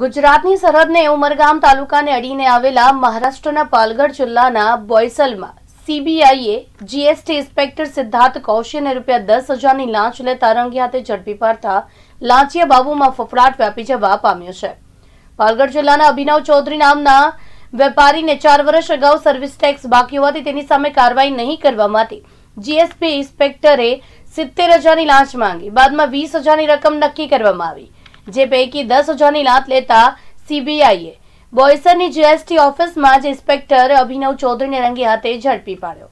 ગુજરાતની સરહદને ઉમરગામ તાલુકાને અડીને આવેલા મહારાષ્ટ્રના પાલગઢ જિલ્લાના બોયસલમાં સીબીઆઈએ જીએસટી ઇન્સ્પેક્ટર સિદ્ધાર્થ કૌશિયને રૂપિયા દસ હજારની લાંચ લેતા રંગે હાથે ઝડપી પાડતા લાંચિયા બાબુમાં ફફડાટ વ્યાપી જવા પામ્યો છે પાલગઢ જિલ્લાના અભિનવ ચૌધરી નામના વેપારીને ચાર વર્ષ અગાઉ સર્વિસ ટેક્સ બાકી હોવાથી તેની સામે કાર્યવાહી નહીં કરવા માટે જીએસપી ઇન્સ્પેક્ટરે સિત્તેર હજારની લાંચ માંગી બાદમાં વીસ હજારની રકમ નક્કી કરવામાં આવી જે પૈકી દસ હજારની લાત લેતા સીબીઆઈએ બોયસરની જીએસટી ઓફિસમાં જ ઇન્સ્પેક્ટર અભિનવ ચૌધરીને રંગે હાથે ઝડપી પાડ્યો